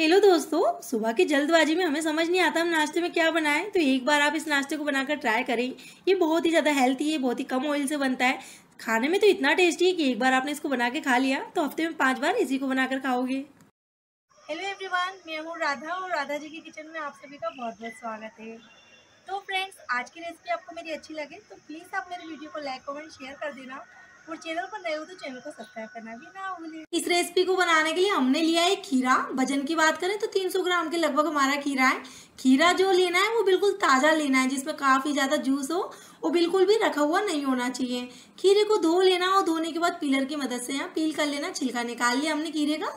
hello दोस्तों सुबह की जल्दबाजी में हमें समझ नहीं आता हम नाश्ते में क्या बनाएं तो एक बार आप इस नाश्ते को बनाकर ट्राई करें ये बहुत ही ज़्यादा हेल्थी है बहुत ही कम ऑयल से बनता है खाने में तो इतना टेस्टी है कि एक बार आपने इसको बना के खा लिया तो हफ्ते में पाँच बार इसी को बनाकर खाओगे हेलो एवरीवन मैं हूँ राधा और राधा जी की किचन में आप सभी का बहुत बहुत स्वागत है तो फ्रेंड्स आज की रेसिपी आपको मेरी अच्छी लगे तो प्लीज़ आप मेरे वीडियो को लाइक कमेंट शेयर कर देना और चैनल पर नए हो तो चैनल को सब्सक्राइब करना भी ना भूलें इस रेसिपी को बनाने के लिए हमने लिया है खीरा वजन की बात करें तो 300 ग्राम के लगभग हमारा खीरा है खीरा जो लेना है वो बिल्कुल ताज़ा लेना है जिसमें काफ़ी ज़्यादा जूस हो वो बिल्कुल भी रखा हुआ नहीं होना चाहिए खीरे को धो लेना और धोने के बाद पीलर की मदद से यहाँ पील कर लेना छिलका निकाल लिया हमने खीरे का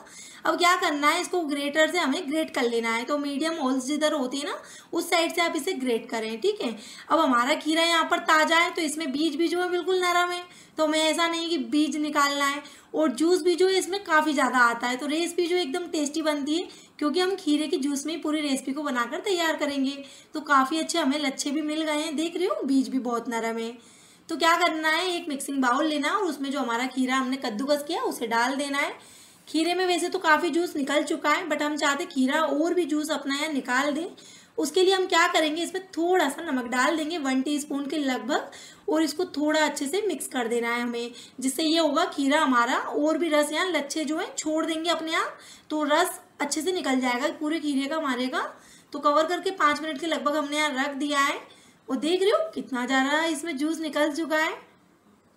अब क्या करना है इसको ग्रेटर से हमें ग्रेट कर लेना है तो मीडियम होल्स जिधर होती है ना उस साइड से आप इसे ग्रेट करें ठीक है अब हमारा खीरा यहाँ पर ताज़ा है तो इसमें बीज भी जो है बिल्कुल नरम है तो हमें ऐसा नहीं कि बीज निकालना है और जूस भी जो है इसमें काफ़ी ज़्यादा आता है तो रेसिपी जो एकदम टेस्टी बनती है क्योंकि हम खीरे के जूस में ही पूरी रेसिपी को बनाकर तैयार करेंगे तो काफ़ी अच्छे हमें लच्छे भी मिल गए हैं देख रहे हो बीज भी बहुत नरम है तो क्या करना है एक मिक्सिंग बाउल लेना और उसमें जो हमारा खीरा हमने कद्दूकस किया उसे डाल देना है खीरे में वैसे तो काफ़ी जूस निकल चुका है बट हम चाहते खीरा और भी जूस अपना यहाँ निकाल दें उसके लिए हम क्या करेंगे इसमें थोड़ा सा नमक डाल देंगे वन टीस्पून के लगभग और इसको थोड़ा अच्छे से मिक्स कर देना है हमें जिससे ये होगा खीरा हमारा और भी रस यहाँ लच्छे जो है छोड़ देंगे अपने यहाँ तो रस अच्छे से निकल जाएगा पूरे खीरे का हमारे का तो कवर करके पाँच मिनट के लगभग हमने यहाँ रख दिया है और देख रहे हो कितना ज़्यादा इसमें जूस निकल चुका है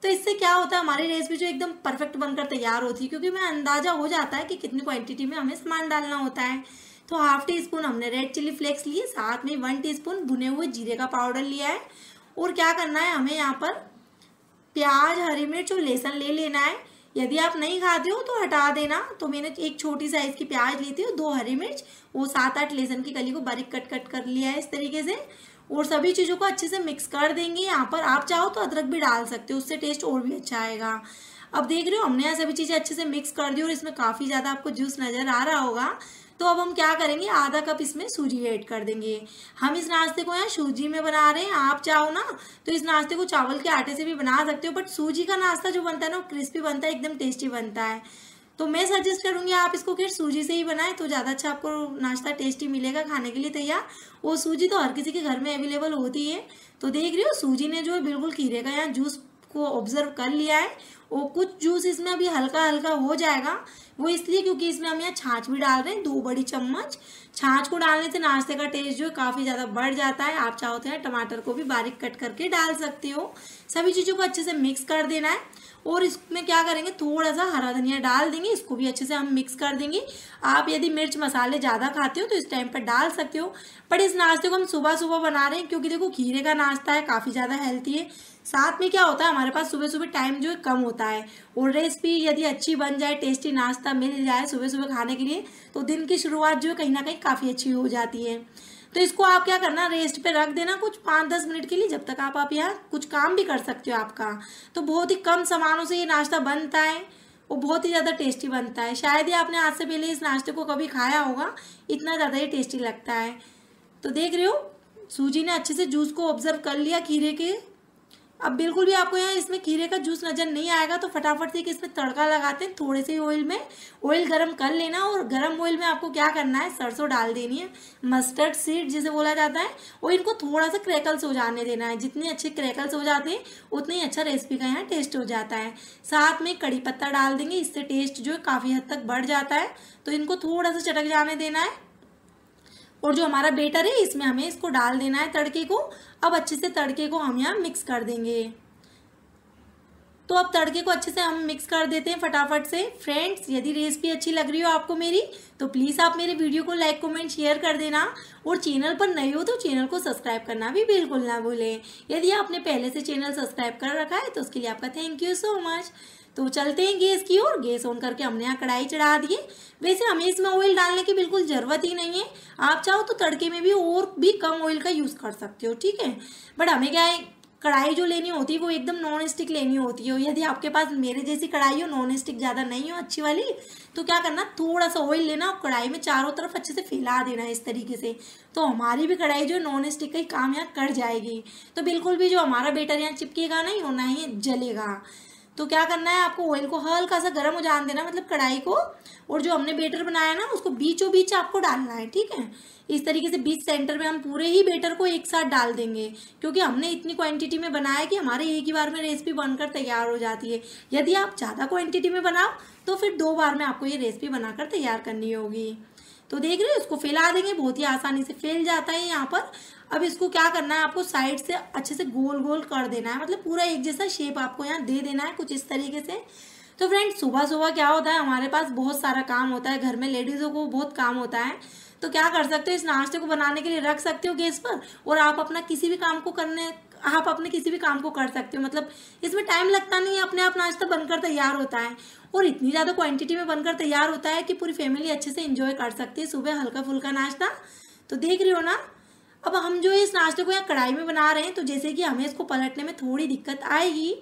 तो इससे क्या होता है हमारी रेसिपी जो एकदम परफेक्ट बनकर तैयार होती है क्योंकि हमें अंदाजा हो जाता है कि कितनी क्वांटिटी में हमें सामान डालना होता है तो हाफ टी स्पून हमने रेड चिली फ्लेक्स लिए साथ में वन टीस्पून भुने हुए जीरे का पाउडर लिया है और क्या करना है हमें यहाँ पर प्याज हरी मिर्च और लहसुन ले लेना है यदि आप नहीं खाते हो तो हटा देना तो मैंने एक छोटी साइज की प्याज ली थी दो हरी मिर्च वो सात आठ लहसुन की कली को बारीक कट कट कर लिया है इस तरीके से और सभी चीज़ों को अच्छे से मिक्स कर देंगे यहाँ पर आप चाहो तो अदरक भी डाल सकते हो उससे टेस्ट और भी अच्छा आएगा अब देख रहे हो हमने यहाँ सभी चीज़ें अच्छे से मिक्स कर दी और इसमें काफ़ी ज़्यादा आपको जूस नज़र आ रहा होगा तो अब हम क्या करेंगे आधा कप इसमें सूजी ऐड कर देंगे हम इस नाश्ते को यहाँ सूजी में बना रहे हैं आप चाहो ना तो इस नाश्ते को चावल के आटे से भी बना सकते हो बट सूजी का नाश्ता जो बनता है ना वो क्रिस्पी बनता है एकदम टेस्टी बनता है तो मैं सजेस्ट करूंगी आप इसको खीर सूजी से ही बनाएं तो ज़्यादा अच्छा आपको नाश्ता टेस्टी मिलेगा खाने के लिए तैयार वो सूजी तो हर किसी के घर में अवेलेबल होती है तो देख रही हो सूजी ने जो है बिल्कुल खीरे का यहाँ जूस को ऑब्जर्व कर लिया है और कुछ जूस इसमें अभी हल्का हल्का हो जाएगा वो इसलिए क्योंकि इसमें हम यहाँ छाछ भी डाल रहे हैं दो बड़ी चम्मच छाछ को डालने से नाश्ते का टेस्ट जो है काफ़ी ज़्यादा बढ़ जाता है आप चाहो तो टमाटर को भी बारीक कट करके डाल सकते हो सभी चीज़ों को अच्छे से मिक्स कर देना है और इसमें क्या करेंगे थोड़ा सा हरा धनिया डाल देंगे इसको भी अच्छे से हम मिक्स कर देंगे आप यदि मिर्च मसाले ज़्यादा खाते हो तो इस टाइम पर डाल सकते हो बट इस नाश्ते को हम सुबह सुबह बना रहे हैं क्योंकि देखो खीरे का नाश्ता है काफ़ी ज़्यादा हेल्थी है साथ में क्या होता है हमारे पास सुबह सुबह टाइम जो है कम होता है और रेसिपी यदि अच्छी बन जाए टेस्टी नाश्ता मिल जाए सुबह सुबह खाने के लिए तो दिन की शुरुआत जो है कहीं ना कहीं काफ़ी अच्छी हो जाती है तो इसको आप क्या करना रेस्ट पे रख देना कुछ पाँच दस मिनट के लिए जब तक आप आप यहाँ कुछ काम भी कर सकते हो आपका तो बहुत ही कम सामानों से ये नाश्ता बनता है वो बहुत ही ज़्यादा टेस्टी बनता है शायद ही आपने आज से पहले इस नाश्ते को कभी खाया होगा इतना ज़्यादा ही टेस्टी लगता है तो देख रहे हो सूजी ने अच्छे से जूस को ऑब्जर्व कर लिया खीरे के अब बिल्कुल भी आपको यहाँ इसमें खीरे का जूस नज़र नहीं आएगा तो फटाफट से इसमें तड़का लगाते हैं थोड़े से ऑयल में ऑयल गरम कर लेना और गरम ऑयल में आपको क्या करना है सरसों डाल देनी है मस्टर्ड सीड जिसे बोला जाता है और इनको थोड़ा सा क्रैकल्स हो जाने देना है जितने अच्छे क्रैकल्स हो जाते हैं उतने ही अच्छा रेसिपी का यहाँ टेस्ट हो जाता है साथ में कड़ी पत्ता डाल देंगे इससे टेस्ट जो है काफ़ी हद तक बढ़ जाता है तो इनको थोड़ा सा चटक जाने देना है और जो हमारा बेटर है इसमें हमें इसको डाल देना है तड़के को अब अच्छे से तड़के को हम यहाँ मिक्स कर देंगे तो अब तड़के को अच्छे से हम मिक्स कर देते हैं फटाफट से फ्रेंड्स यदि रेसिपी अच्छी लग रही हो आपको मेरी तो प्लीज़ आप मेरे वीडियो को लाइक कमेंट शेयर कर देना और चैनल पर नए हो तो चैनल को सब्सक्राइब करना भी बिल्कुल ना भूलें यदि आपने पहले से चैनल सब्सक्राइब कर रखा है तो उसके लिए आपका थैंक यू सो मच तो चलते हैं गैस की ओर गैस ऑन करके हमने यहाँ कढ़ाई चढ़ा दी वैसे हमें इसमें ऑयल डालने की बिल्कुल ज़रूरत ही नहीं है आप चाहो तो तड़के में भी और भी कम ऑयल का यूज़ कर सकते हो ठीक है बट हमें क्या है कढ़ाई जो लेनी होती है वो एकदम नॉन स्टिक लेनी होती हो यदि आपके पास मेरे जैसी कढ़ाई हो नॉन स्टिक ज़्यादा नहीं हो अच्छी वाली तो क्या करना थोड़ा सा ऑयल लेना और कढ़ाई में चारों तरफ अच्छे से फैला देना इस तरीके से तो हमारी भी कढ़ाई जो है नॉन स्टिक का ही काम यहाँ कर जाएगी तो बिल्कुल भी जो हमारा बेटर यहाँ चिपकेगा नहीं और ना ही जलेगा तो क्या करना है आपको ऑयल को हल्का सा गर्म हो जान देना मतलब कढ़ाई को और जो हमने बेटर बनाया ना उसको बीचों बीच आपको डालना है ठीक है इस तरीके से बीच सेंटर में हम पूरे ही बेटर को एक साथ डाल देंगे क्योंकि हमने इतनी क्वांटिटी में बनाया कि हमारे एक ही बार में रेसिपी बनकर तैयार हो जाती है यदि आप ज़्यादा क्वांटिटी में बनाओ तो फिर दो बार में आपको ये रेसिपी बनाकर तैयार करनी होगी तो देख रहे हो इसको फैला देंगे बहुत ही आसानी से फैल जाता है यहाँ पर अब इसको क्या करना है आपको साइड से अच्छे से गोल गोल कर देना है मतलब पूरा एक जैसा शेप आपको यहाँ दे देना है कुछ इस तरीके से तो फ्रेंड सुबह सुबह क्या होता है हमारे पास बहुत सारा काम होता है घर में लेडीज़ों को बहुत काम होता है तो क्या कर सकते हो इस नाश्ते को बनाने के लिए रख सकते हो गैस पर और आप अपना किसी भी काम को करने आप अपने किसी भी काम को कर सकते हो मतलब इसमें टाइम लगता नहीं है अपने आप नाश्ता बनकर तैयार होता है और इतनी ज़्यादा क्वांटिटी में बनकर तैयार होता है कि पूरी फैमिली अच्छे से इंजॉय कर सकती है सुबह हल्का फुल्का नाश्ता तो देख रही हो ना अब हम जो इस नाश्ते को यहाँ कढ़ाई में बना रहे हैं तो जैसे कि हमें इसको पलटने में थोड़ी दिक्कत आएगी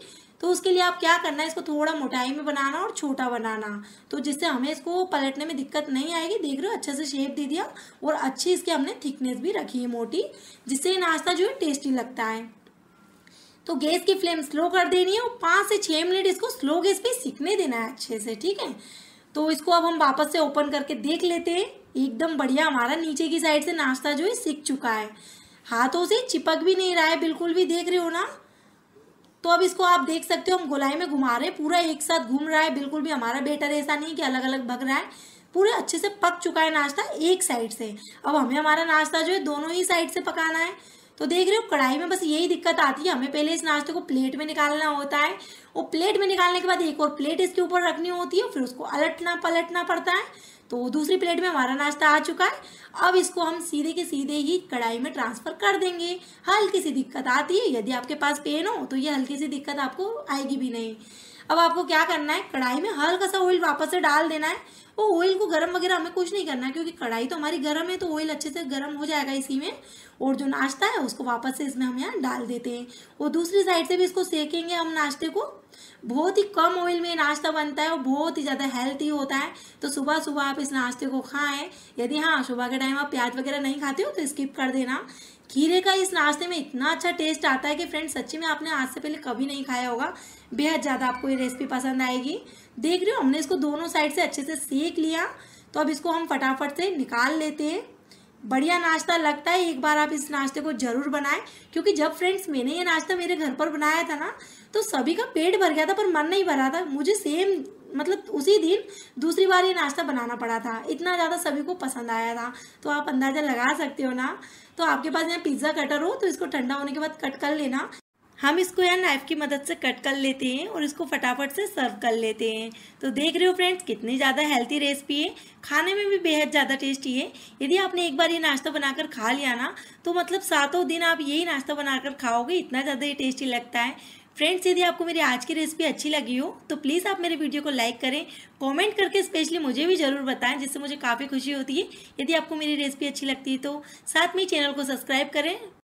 तो उसके लिए आप क्या करना है इसको थोड़ा मोटाई में बनाना और छोटा बनाना तो जिससे हमें इसको पलटने में दिक्कत नहीं आएगी देख रहे हो अच्छे से शेप दे दिया और अच्छी इसकी हमने थिकनेस भी रखी है मोटी जिससे ये नाश्ता जो है टेस्टी लगता है तो गैस की फ्लेम स्लो कर देनी है और पाँच से छः मिनट इसको स्लो गैस पे सीखने देना है अच्छे से ठीक है तो इसको अब हम वापस से ओपन करके देख लेते हैं एकदम बढ़िया हमारा नीचे की साइड से नाश्ता जो है सीख चुका है हाथों से चिपक भी नहीं रहा है बिल्कुल भी देख रहे हो ना तो अब इसको आप देख सकते हो हम गोलाई में घुमा रहे हैं पूरा एक साथ घूम रहा है बिल्कुल भी हमारा बेटर ऐसा नहीं कि अलग अलग भग रहा है पूरे अच्छे से पक चुका है नाश्ता एक साइड से अब हमें हमारा नाश्ता जो है दोनों ही साइड से पकाना है तो देख रहे हो कढ़ाई में बस यही दिक्कत आती है हमें पहले इस नाश्ते को प्लेट में निकालना होता है वो प्लेट में निकालने के बाद एक और प्लेट इसके ऊपर रखनी होती है फिर उसको अलटना पलटना पड़ता है तो दूसरी प्लेट में हमारा नाश्ता आ चुका है अब इसको हम सीधे के सीधे ही कढ़ाई में ट्रांसफर कर देंगे हल्की सी दिक्कत आती है यदि आपके पास पेन हो तो ये हल्की सी दिक्कत आपको आएगी भी नहीं अब आपको क्या करना है कढ़ाई में हल्का सा ऑयल वापस से डाल देना है वो ऑयल को गर्म वगैरह हमें कुछ नहीं करना है क्योंकि कढ़ाई तो हमारी गर्म है तो ऑयल अच्छे से गर्म हो जाएगा इसी में और जो नाश्ता है उसको वापस से इसमें हम यहाँ डाल देते हैं और दूसरी साइड से भी इसको सेकेंगे हम नाश्ते को बहुत ही कम ऑयल में नाश्ता बनता है और बहुत ही ज़्यादा हेल्थी होता है तो सुबह सुबह आप इस नाश्ते को खाएं यदि हाँ सुबह के टाइम आप प्याज वगैरह नहीं खाते हो तो स्किप कर देना खीरे का इस नाश्ते में इतना अच्छा टेस्ट आता है कि फ्रेंड सच्ची में आपने आज से पहले कभी नहीं खाया होगा बेहद ज़्यादा आपको ये रेसिपी पसंद आएगी देख रहे हो हमने इसको दोनों साइड से अच्छे से सेक लिया तो अब इसको हम फटाफट से निकाल लेते हैं बढ़िया नाश्ता लगता है एक बार आप इस नाश्ते को जरूर बनाएं क्योंकि जब फ्रेंड्स मैंने ये नाश्ता मेरे घर पर बनाया था ना तो सभी का पेट भर गया था पर मन नहीं भरा था मुझे सेम मतलब उसी दिन दूसरी बार ये नाश्ता बनाना पड़ा था इतना ज़्यादा सभी को पसंद आया था तो आप अंदाज़ा लगा सकते हो ना तो आपके पास यहाँ पिज़्ज़ा कटर हो तो इसको ठंडा होने के बाद कट कर लेना हम इसको यहाँ नाइफ़ की मदद से कट कर लेते हैं और इसको फटाफट से सर्व कर लेते हैं तो देख रहे हो फ्रेंड्स कितनी ज़्यादा हेल्थी रेसिपी है खाने में भी बेहद ज़्यादा टेस्टी है यदि आपने एक बार ये नाश्ता बनाकर खा लिया ना तो मतलब सातों दिन आप यही नाश्ता बनाकर खाओगे इतना ज़्यादा ये टेस्टी लगता है फ्रेंड्स यदि आपको मेरी आज की रेसिपी अच्छी लगी हो तो प्लीज़ आप मेरे वीडियो को लाइक करें कमेंट करके स्पेशली मुझे भी ज़रूर बताएं जिससे मुझे काफ़ी खुशी होती है यदि आपको मेरी रेसिपी अच्छी लगती है तो साथ में चैनल को सब्सक्राइब करें